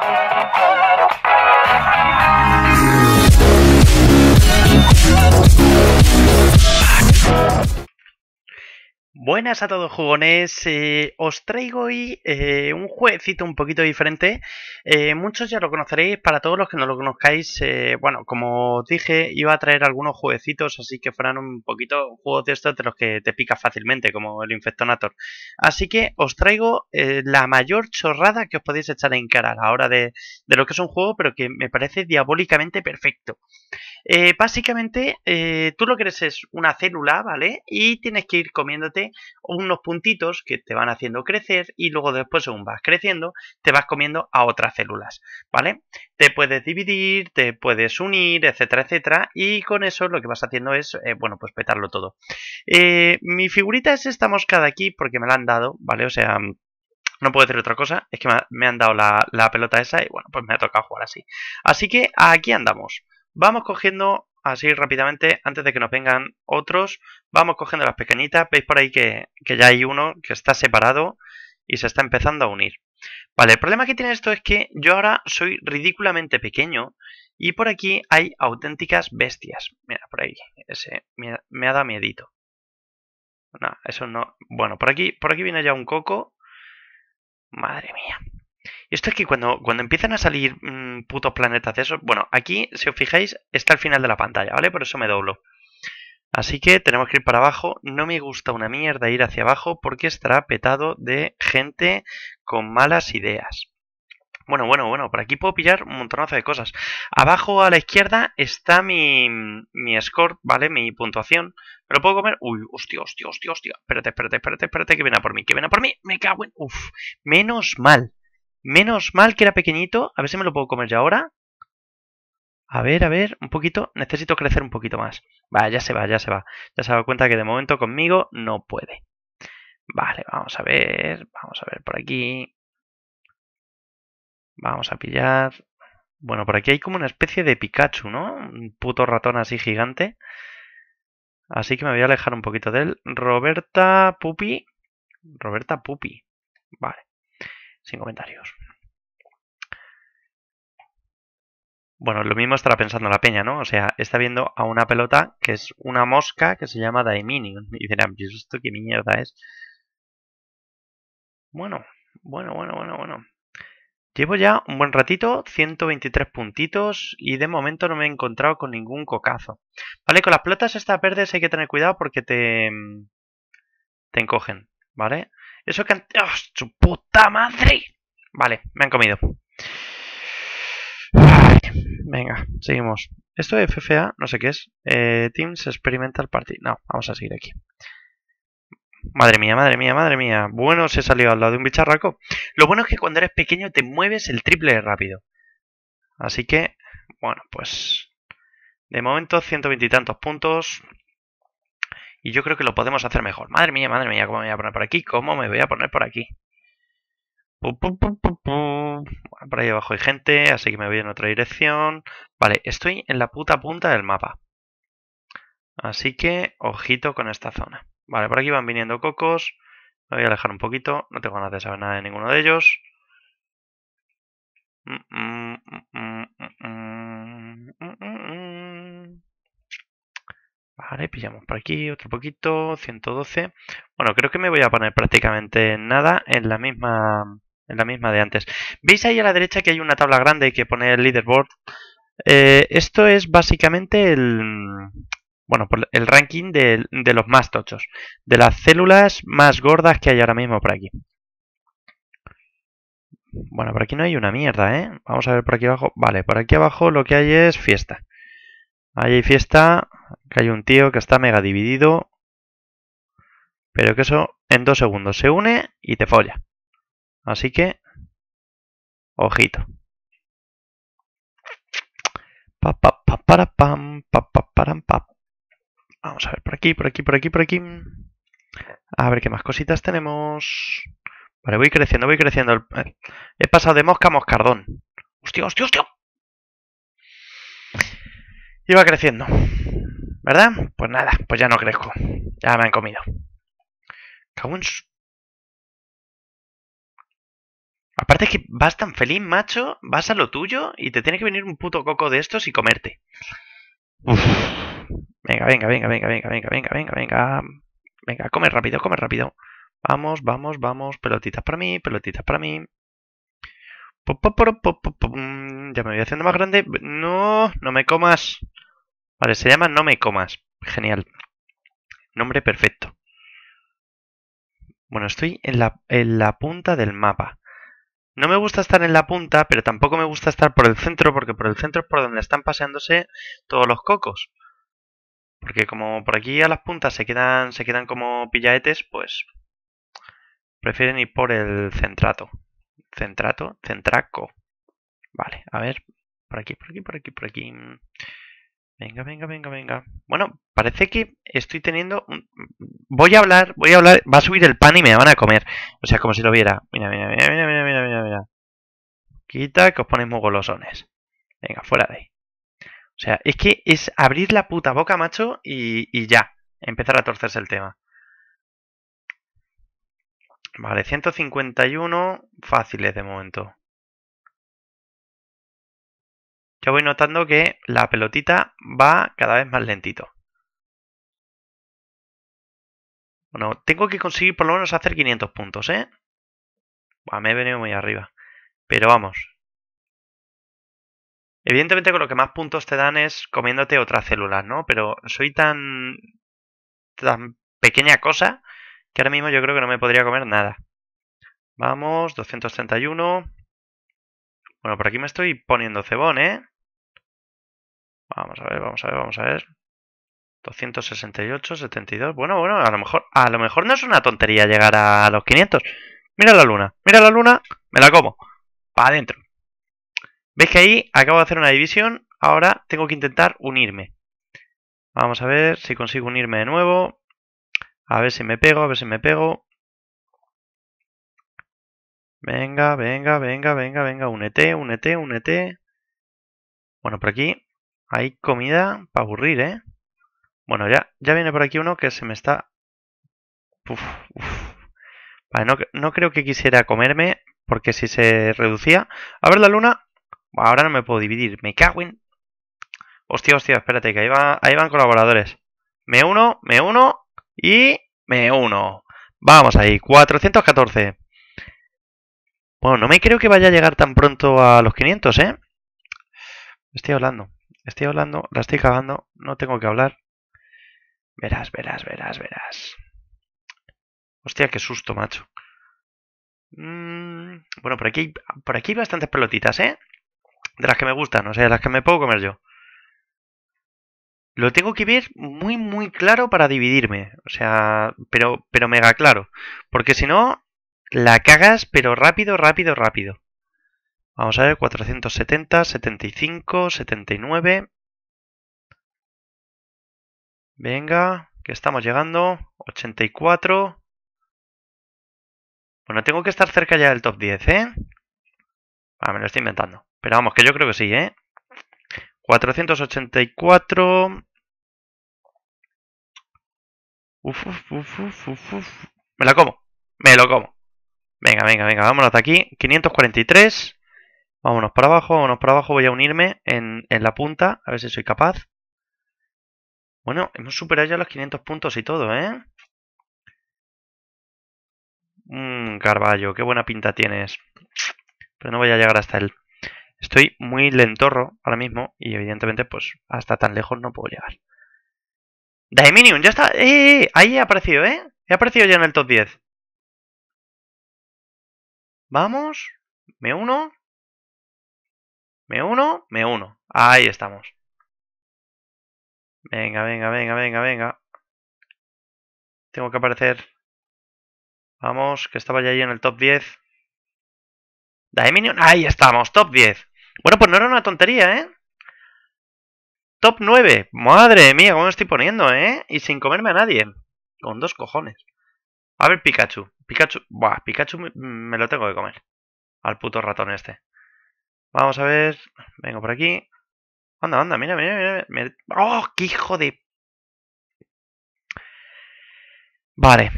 Bye. Buenas a todos jugones, eh, os traigo hoy eh, un jueguecito un poquito diferente, eh, muchos ya lo conoceréis, para todos los que no lo conozcáis, bueno, como os dije, iba a traer algunos jueguecitos, así que fueran un poquito juegos de estos de los que te picas fácilmente, como el Infectonator. Así que os traigo la mayor chorrada que os podéis echar en cara a la hora de, de lo que es un juego, pero que me parece diabólicamente perfecto. Eh, básicamente, eh, tú lo que eres es una célula, ¿vale? Y tienes que ir comiéndote unos puntitos que te van haciendo crecer y luego después, según vas creciendo, te vas comiendo a otras células, ¿vale? Te puedes dividir, te puedes unir, etcétera, etcétera. Y con eso lo que vas haciendo es, eh, bueno, pues petarlo todo. mi figurita es esta moscada aquí porque me la han dado, ¿vale? O sea no puedo decir otra cosa, es que me han dado la, la, pelota esa y bueno, pues me ha tocado jugar así. Así que aquí andamos. Vamos cogiendo así rápidamente, antes de que nos vengan otros, vamos cogiendo las pequeñitas. Veis por ahí que, ya hay uno que está separado y se está empezando a unir. Vale, el problema que tiene esto es que yo ahora soy ridículamente pequeño y por aquí hay auténticas bestias. Mira, por ahí, ese me, ha dado miedito. No, eso no. Bueno, por aquí, por aquí viene ya un coco. Madre mía. Esto es que cuando, cuando empiezan a salir mm, putos planetas de esos, bueno, aquí, si os fijáis, está al final de la pantalla, ¿vale? Por eso me doblo. Así que tenemos que ir para abajo. No me gusta una mierda ir hacia abajo porque estará petado de gente con malas ideas. Bueno, bueno, bueno, por aquí puedo pillar un montonazo de cosas. Abajo a la izquierda está mi, mi score, ¿vale? Mi puntuación. ¿Me lo puedo comer? Uy, hostia, hostia, hostia, hostia. Espérate, espérate, espérate, espérate, que viene a por mí, que viene a por mí. Me cago en... Uf, menos mal. Menos mal que era pequeñito. A ver si me lo puedo comer ya ahora. A ver, a ver, un poquito. Necesito crecer un poquito más. Va, ya se va, ya se va. Ya se ha dado cuenta que de momento conmigo no puede. Vale, vamos a ver. Vamos a ver por aquí. Vamos a pillar. Bueno, por aquí hay como una especie de Pikachu, ¿no? Un puto ratón así gigante. Así que me voy a alejar un poquito de él. Roberta Pupi. Roberta Pupi. Vale sin comentarios. Bueno, lo mismo estará pensando la peña, ¿no? O sea, está viendo a una pelota que es una mosca que se llama Daiminion. Y dirán, ¿esto qué mierda es? Bueno, bueno, bueno, bueno, bueno. Llevo ya un buen ratito, 123 puntitos y de momento no me he encontrado con ningún cocazo. Vale, con las pelotas estas verdes hay que tener cuidado porque te, mm, te encogen, ¿vale? Eso que... ¡Oh, su puta madre! Vale, me han comido. Venga, seguimos. Esto es FFA, no sé qué es. Eh, Teams Experimental Party. No, vamos a seguir aquí. Madre mía, madre mía, madre mía. Bueno, se salió al lado de un bicharraco. Lo bueno es que cuando eres pequeño te mueves el triple rápido. Así que, bueno, pues... De momento, 120 y tantos puntos. Y yo creo que lo podemos hacer mejor. Madre mía, madre mía, ¿cómo me voy a poner por aquí? ¿Cómo me voy a poner por aquí? por ahí abajo hay gente, así que me voy en otra dirección. Vale, estoy en la puta punta del mapa. Así que, ojito con esta zona. Vale, por aquí van viniendo cocos. Me voy a alejar un poquito. No tengo ganas de saber nada de ninguno de ellos. Mm, mm, mm, Vale, pillamos por aquí otro poquito, 112. Bueno, creo que me voy a poner prácticamente nada en la misma en la misma de antes. ¿Veis ahí a la derecha que hay una tabla grande que pone el leaderboard? Eh, esto es básicamente el, bueno, pues el ranking de, de, los más tochos, de las células más gordas que hay ahora mismo por aquí. Bueno, por aquí no hay una mierda, ¿eh? Vamos a ver por aquí abajo. Vale, por aquí abajo lo que hay es fiesta. Ahí hay fiesta, que hay un tío que está mega dividido, pero que eso en dos segundos se une y te folla. Así que, ojito. Vamos a ver, por aquí, por aquí, por aquí, por aquí. A ver qué más cositas tenemos. Vale, voy creciendo, voy creciendo. He pasado de mosca a moscardón. Hostia, hostia, hostia. Iba creciendo. ¿Verdad? Pues nada, pues ya no crezco. Ya me han comido. Aparte es que vas tan feliz, macho, vas a lo tuyo y te tiene que venir un puto coco de estos y comerte. Uf. Venga, venga, venga, venga, venga, venga, venga, venga, venga. Venga, come rápido, come rápido. Vamos, vamos, vamos. Pelotitas para mí, pelotitas para mí. Mm, ya me voy haciendo más grande. No, no me comas. Vale, se llama No me comas. Genial. Nombre perfecto. Bueno, estoy en la, en la punta del mapa. No me gusta estar en la punta, pero tampoco me gusta estar por el centro, porque por el centro es por donde están paseándose todos los cocos. Porque como por aquí a las puntas se quedan, se quedan como pillaetes, pues prefieren ir por el centrato centrato, centraco. Vale, a ver, por aquí, por aquí, por aquí, por aquí. Venga, venga, venga, venga. Bueno, parece que estoy teniendo Voy a hablar, voy a hablar, va a subir el pan y me van a comer. O sea, como si lo viera. Mira, mira, mira, mira, mira, mira, mira, Quita que os ponéis muy golosones. Venga, fuera de ahí. O sea, es que es abrir la puta boca, macho, y ya. Empezar a torcerse el tema. Vale, 151 fáciles de momento. Ya voy notando que la pelotita va cada vez más lentito. Bueno, tengo que conseguir por lo menos hacer 500 puntos, ¿eh? me he venido muy arriba. Pero vamos. Evidentemente con lo que más puntos te dan es comiéndote otras células, ¿no? Pero soy tan... tan pequeña cosa que ahora mismo yo creo que no me podría comer nada. Vamos, 231. Bueno, por aquí me estoy poniendo cebón, ¿eh? Vamos a ver, vamos a ver, vamos a ver. 268, 72. Bueno, bueno, a lo mejor, a lo mejor no es una tontería llegar a los 500. Mira la luna, mira la luna, me la como. Para adentro. ¿Veis que ahí acabo de hacer una división? Ahora tengo que intentar unirme. Vamos a ver si consigo unirme de nuevo. A ver si me pego, a ver si me pego. Venga, venga, venga, venga, venga. Únete, únete, únete. Bueno, por aquí hay comida para aburrir, ¿eh? Bueno, ya, ya viene por aquí uno que se me está... Vale, no, creo que quisiera comerme, porque si se reducía... A ver la luna. Ahora no me puedo dividir. Me cago en... Hostia, hostia, espérate, que va, ahí van colaboradores. Me uno, me uno. Y me uno. Vamos ahí, 414. Bueno, no me creo que vaya a llegar tan pronto a los 500, ¿eh? Estoy hablando, estoy hablando, la estoy cagando, no tengo que hablar. Verás, verás, verás, verás. Hostia, qué susto, macho. Mm, bueno, por aquí, por aquí hay bastantes pelotitas, ¿eh? De las que me gustan, o sea, las que me puedo comer yo. Lo tengo que ver muy, muy claro para dividirme. O sea, pero, pero mega claro. Porque si no, la cagas, pero rápido, rápido, rápido. Vamos a ver, 470, 75, 79. Venga, que estamos llegando. 84. Bueno, tengo que estar cerca ya del top 10, ¿eh? Ah, me lo estoy inventando. Pero vamos, que yo creo que sí, ¿eh? 484. Me la como. Me lo como. Venga, venga, venga. Vámonos hasta aquí. 543. Vámonos para abajo, vámonos para abajo. Voy a unirme en, en la punta. A ver si soy capaz. Bueno, hemos superado ya los 500 puntos y todo, ¿eh? Mmm, Carballo, qué buena pinta tienes. Pero no voy a llegar hasta él. Estoy muy lentorro ahora mismo y evidentemente pues hasta tan lejos no puedo llegar. Daeminium, ya está. Eh, eh, ¡Eh, Ahí he aparecido, ¿eh? He aparecido ya en el top 10. Vamos. Me uno. Me uno, me uno. Ahí estamos. Venga, venga, venga, venga, venga. Tengo que aparecer. Vamos, que estaba ya ahí en el top 10. Daeminium, ahí estamos, top 10. Bueno, pues no era una tontería, ¿eh? Top 9. Madre mía, cómo me estoy poniendo, ¿eh? Y sin comerme a nadie. Con dos cojones. A ver, Pikachu. Pikachu. Buah, Pikachu me, lo tengo que comer. Al puto ratón este. Vamos a ver. Vengo por aquí. Anda, anda, mira, mira, mira. ¡Oh, qué hijo de... Vale.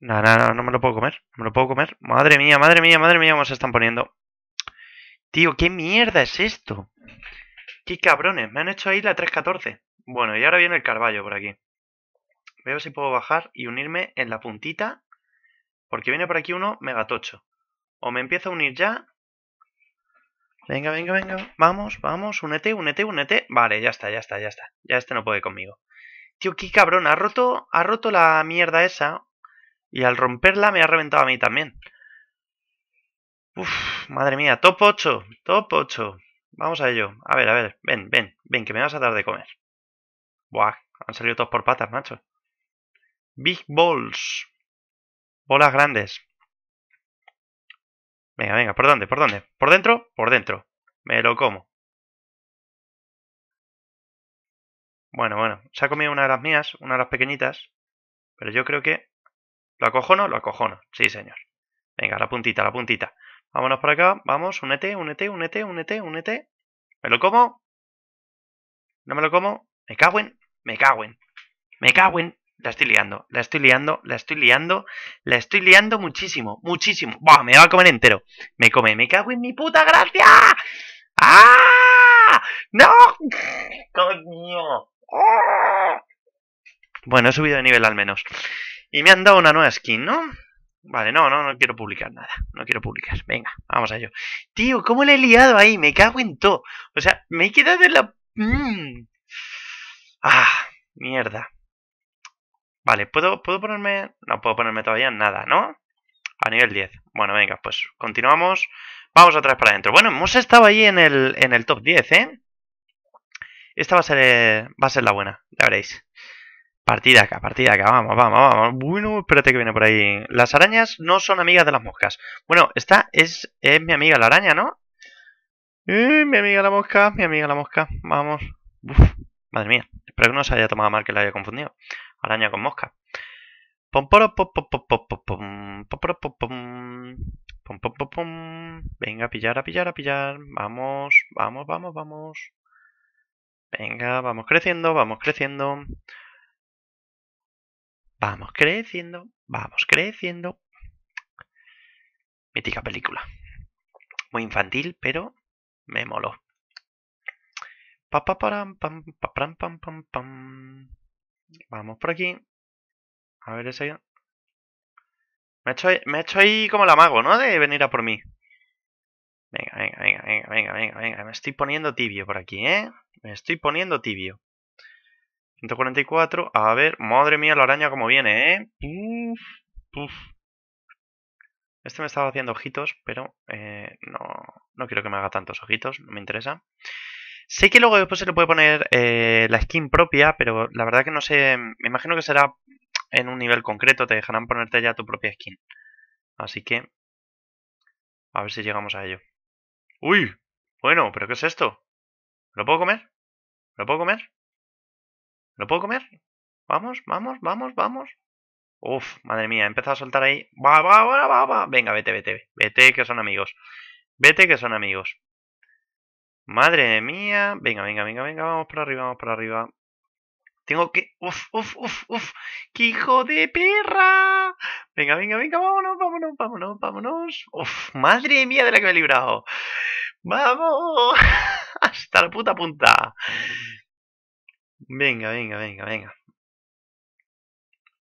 no, no, no, me lo puedo comer. No me lo puedo comer. Madre mía, madre mía, madre mía, cómo se están poniendo. Tío, ¿qué mierda es esto? ¡Qué cabrones! Me han hecho ahí la 314. Bueno, y ahora viene el Carballo por aquí. Veo si puedo bajar y unirme en la puntita. Porque viene por aquí uno megatocho. O me empiezo a unir ya. Venga, venga, venga. Vamos, vamos. Únete, únete, únete. Vale, ya está, ya está, ya está. Ya este no puede conmigo. Tío, qué cabrón. Ha roto, ha roto la mierda esa. Y al romperla me ha reventado a mí también. Uf, madre mía, top 8, top 8. Vamos a ello. A ver, a ver, ven, ven, ven, que me vas a dar de comer. Buah, han salido todos por patas, macho. Big balls. Bolas grandes. Venga, venga, ¿por dónde? ¿Por dónde? ¿Por dentro? Por dentro. Me lo como. Bueno, bueno. Se ha comido una de las mías, una de las pequeñitas. Pero yo creo que... ¿Lo acojono? Lo acojono. Sí, señor. Venga, la puntita, la puntita. Vámonos por acá, vamos, únete, únete, únete, únete, únete. ¿Me lo como? ¿No me lo como? ¿Me caguen? ¿Me caguen? ¿Me caguen? La estoy liando, la estoy liando, la estoy liando, la estoy liando muchísimo, muchísimo. ¡Buah! Me va a comer entero. Me come, me cago en mi puta gracia. ¡Ah! ¡No! ¡Coño! Bueno, he subido de nivel al menos. Y me han dado una nueva skin, ¿no? Vale, no, no, no quiero publicar nada. No quiero publicar. Venga, vamos a ello. Tío, ¿cómo le he liado ahí? Me cago en todo. O sea, me he quedado en la... Mm. Ah, mierda. Vale, ¿puedo, ¿puedo ponerme...? No puedo ponerme todavía nada, ¿no? A nivel 10. Bueno, venga, pues continuamos. Vamos atrás para adentro. Bueno, hemos estado ahí en el, en el top 10, ¿eh? Esta va a ser, va a ser la buena, la veréis. Partida acá, partida acá, vamos, vamos, vamos. Bueno, espérate que viene por ahí. Las arañas no son amigas de las moscas. Bueno, esta es, mi amiga la araña, ¿no? mi amiga la mosca, mi amiga la mosca. Vamos. madre mía. Espero que no se haya tomado mal que la haya confundido. Araña con mosca. Venga, a pillar, a pillar, a pillar. Vamos, vamos, vamos, vamos. Venga, vamos creciendo, vamos creciendo. Vamos creciendo, vamos creciendo. Mítica película. Muy infantil, pero me moló. pam, Vamos por aquí. A ver ese. Me me he hecho ahí como el mago, ¿no? De venir a por mí. venga, venga, venga, venga, venga, venga. Me estoy poniendo tibio por aquí, ¿eh? Me estoy poniendo tibio. 144. A ver, madre mía, la araña como viene, ¿eh? Este me estaba haciendo ojitos, pero eh, no, no quiero que me haga tantos ojitos, no me interesa. Sé que luego después se le puede poner eh, la skin propia, pero la verdad que no sé... Me imagino que será en un nivel concreto, te dejarán ponerte ya tu propia skin. Así que... A ver si llegamos a ello. ¡Uy! Bueno, ¿pero qué es esto? ¿Lo puedo comer? ¿Lo puedo comer? ¿Lo puedo comer? Vamos, vamos, vamos, vamos. Uf, madre mía, he empezado a soltar ahí. Va, va, va, va, va. Venga, vete, vete, vete, que son amigos. Vete, que son amigos. Madre mía. Venga, venga, venga, venga, vamos para arriba, vamos para arriba. Tengo que... Uf, uf, uf, uf. ¡Qué hijo de perra! Venga, venga, venga, vámonos, vámonos, vámonos, vámonos. Uf, madre mía de la que me he librado. ¡Vamos! Hasta la puta punta. Venga, venga, venga, venga.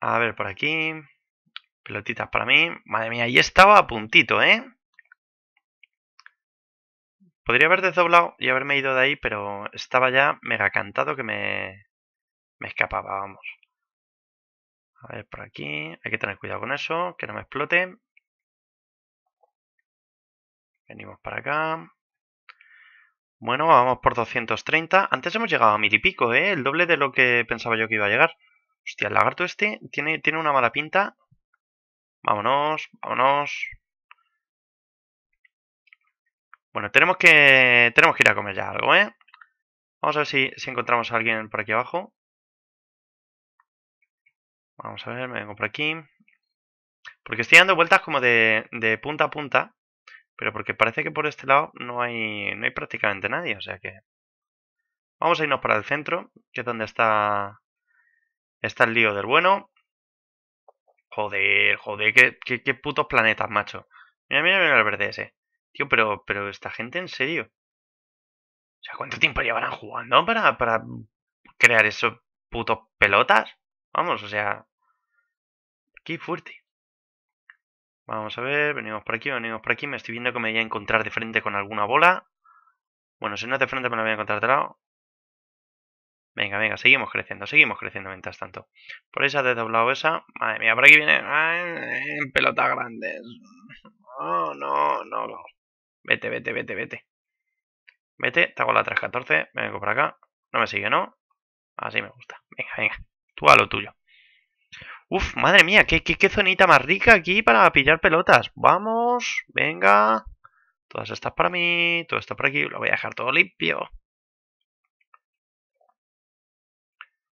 A ver, por aquí. Pelotitas para mí. Madre mía, ahí estaba a puntito, ¿eh? Podría haber desdoblado y haberme ido de ahí, pero estaba ya mega cantado que me, me escapaba, vamos. A ver, por aquí. Hay que tener cuidado con eso, que no me explote. Venimos para acá. Bueno, vamos por 230. Antes hemos llegado a mil y pico, ¿eh? El doble de lo que pensaba yo que iba a llegar. Hostia, el lagarto este tiene, tiene una mala pinta. Vámonos, vámonos. Bueno, tenemos que, tenemos que ir a comer ya algo, ¿eh? Vamos a ver si, encontramos a alguien por aquí abajo. Vamos a ver, me vengo por aquí. Porque estoy dando vueltas como de, de punta a punta. Pero porque parece que por este lado no hay, no hay prácticamente nadie, o sea que... Vamos a irnos para el centro, que es donde está, está el lío del bueno. Joder, joder, qué, qué, putos planetas, macho. Mira, mira, mira el verde ese. Tío, pero, pero esta gente en serio. O sea, ¿cuánto tiempo llevarán jugando para, para crear esos putos pelotas? Vamos, o sea... Qué fuerte. Vamos a ver, venimos por aquí, venimos por aquí. Me estoy viendo que me voy a encontrar de frente con alguna bola. Bueno, si no es de frente me la voy a encontrar de lado. Venga, venga, seguimos creciendo, seguimos creciendo mientras tanto. Por esa de doblado esa. Madre mía, por aquí viene. Ay, en pelotas grandes. No, no, no, no. Vete, vete, vete, vete. Vete, te hago la 314. Vengo por acá. No me sigue, ¿no? Así me gusta. Venga, venga. Tú a lo tuyo. Uf, madre mía, ¿qué, qué, zonita más rica aquí para pillar pelotas. Vamos, venga. Todas estas para mí, todo está por aquí, lo voy a dejar todo limpio.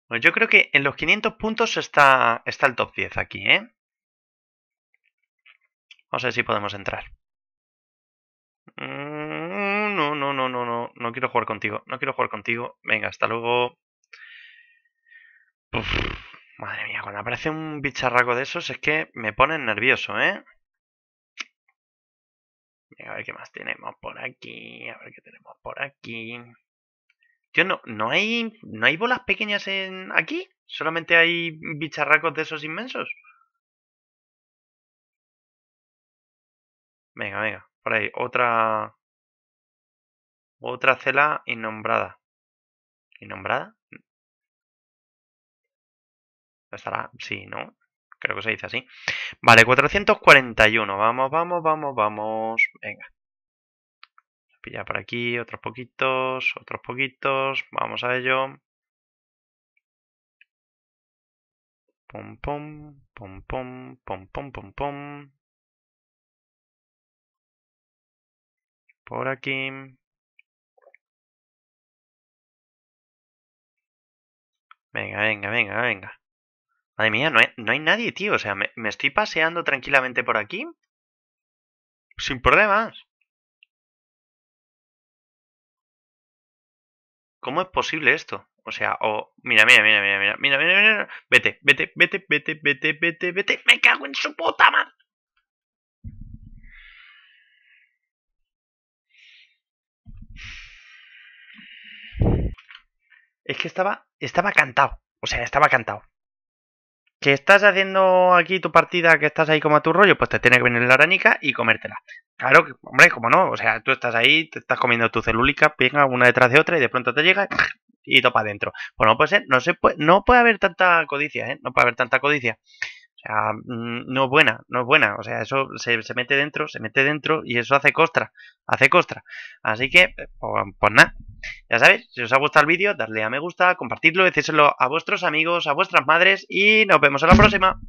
Bueno, yo creo que en los 500 puntos está, está el top 10 aquí, ¿eh? Vamos a ver si podemos entrar. Mm, no, no, no, no, no, no quiero jugar contigo, no quiero jugar contigo. Venga, hasta luego. Uf. Madre mía, cuando aparece un bicharraco de esos es que me ponen nervioso, ¿eh? A ver qué más tenemos por aquí. A ver qué tenemos por aquí. Tío, no, no hay. ¿No hay bolas pequeñas en. aquí? ¿Solamente hay bicharracos de esos inmensos? Venga, venga. Por ahí. Otra. Otra cela innombrada. ¿Innombrada? Estará, sí, ¿no? Creo que se dice así. Vale, 441. Vamos, vamos, vamos, vamos. Venga. Pilla por aquí, otros poquitos, otros poquitos. Vamos a ello. pom pum, pum, pum, pum, pum, pum, pum. Por aquí. Venga, venga, venga, venga. Madre mía, no hay, no hay nadie, tío. O sea, me, me estoy paseando tranquilamente por aquí. Sin problemas. ¿Cómo es posible esto? O sea, o... Mira, mira, mira, mira, mira, mira, mira, mira. Vete, vete, vete, vete, vete, vete, vete. Me cago en su puta madre. Es que estaba, estaba cantado. O sea, estaba cantado que estás haciendo aquí tu partida, que estás ahí como a tu rollo, pues te tiene que venir la arañica y comértela. Claro, que, hombre, como no, o sea, tú estás ahí, te estás comiendo tu celúlica, pega una detrás de otra y de pronto te llega y topa adentro. pues no puede ser, no, se puede, no puede haber tanta codicia, ¿eh? No puede haber tanta codicia. Ah, mm, no es buena, no es buena. O sea, eso se, mete dentro, se mete dentro y eso hace costra, hace costra. Así que, eh, pues, pues, nada. Ya sabéis, si os ha gustado el vídeo, darle a me gusta, compartirlo decírselo a vuestros amigos, a vuestras madres y nos vemos en la próxima.